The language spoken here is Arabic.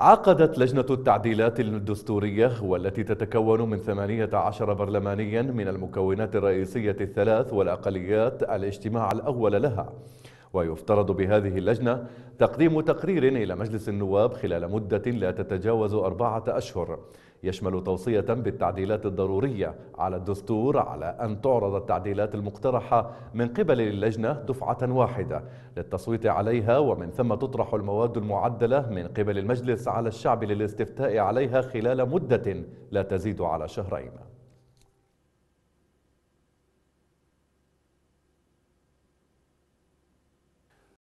عقدت لجنة التعديلات الدستورية والتي تتكون من 18 برلمانيا من المكونات الرئيسية الثلاث والأقليات الاجتماع الأول لها ويفترض بهذه اللجنة تقديم تقرير إلى مجلس النواب خلال مدة لا تتجاوز أربعة أشهر يشمل توصية بالتعديلات الضرورية على الدستور على أن تعرض التعديلات المقترحة من قبل اللجنة دفعة واحدة للتصويت عليها ومن ثم تطرح المواد المعدلة من قبل المجلس على الشعب للاستفتاء عليها خلال مدة لا تزيد على شهرين